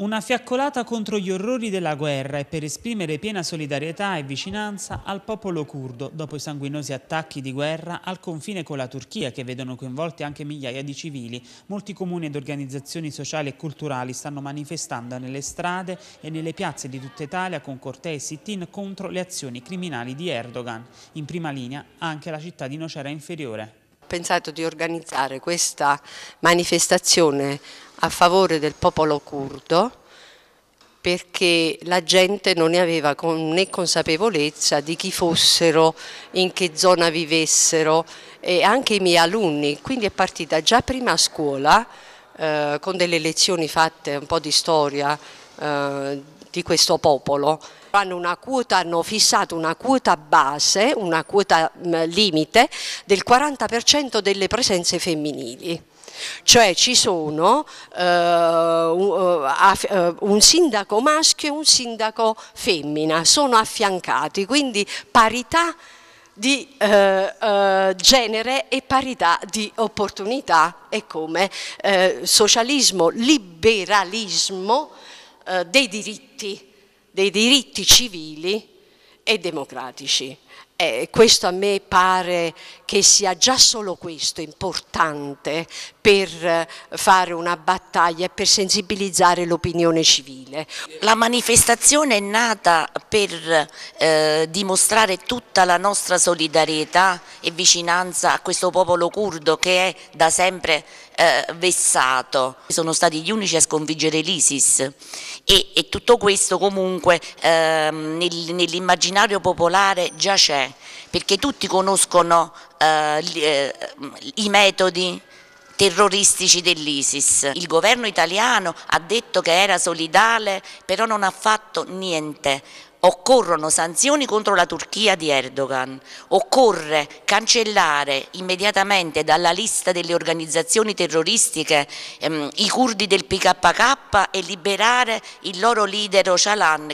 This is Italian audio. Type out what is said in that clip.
Una fiaccolata contro gli orrori della guerra e per esprimere piena solidarietà e vicinanza al popolo curdo dopo i sanguinosi attacchi di guerra al confine con la Turchia che vedono coinvolti anche migliaia di civili. Molti comuni ed organizzazioni sociali e culturali stanno manifestando nelle strade e nelle piazze di tutta Italia con cortei e sit-in contro le azioni criminali di Erdogan. In prima linea anche la città di Nocera Inferiore Ho pensato di organizzare questa manifestazione a favore del popolo curdo perché la gente non ne aveva né consapevolezza di chi fossero, in che zona vivessero e anche i miei alunni, quindi è partita già prima a scuola eh, con delle lezioni fatte un po' di storia eh, di questo popolo. Hanno, una quota, hanno fissato una quota base, una quota mh, mm, limite del 40% delle presenze femminili cioè ci sono eh, eh, eh, un sindaco maschio e un sindaco femmina, sono affiancati, quindi parità di eh, eh, genere e parità di opportunità e come eh, socialismo, liberalismo eh, dei diritti, dei diritti civili e democratici. Eh, questo a me pare che sia già solo questo importante per eh, fare una battaglia e per sensibilizzare l'opinione civile. La manifestazione è nata per eh, dimostrare tutta la nostra solidarietà e vicinanza a questo popolo curdo che è da sempre eh, vessato. Sono stati gli unici a sconfiggere l'ISIS e, e, tutto questo comunque eh, nel, nell'immaginario popolare già c'è perché tutti conoscono eh, eh, i metodi terroristici dell'ISIS. Il governo italiano ha detto che era solidale, però non ha fatto niente. Occorrono sanzioni contro la Turchia di Erdogan, occorre cancellare immediatamente dalla lista delle organizzazioni terroristiche ehm, i curdi del PKK e liberare il loro leader Ocalan.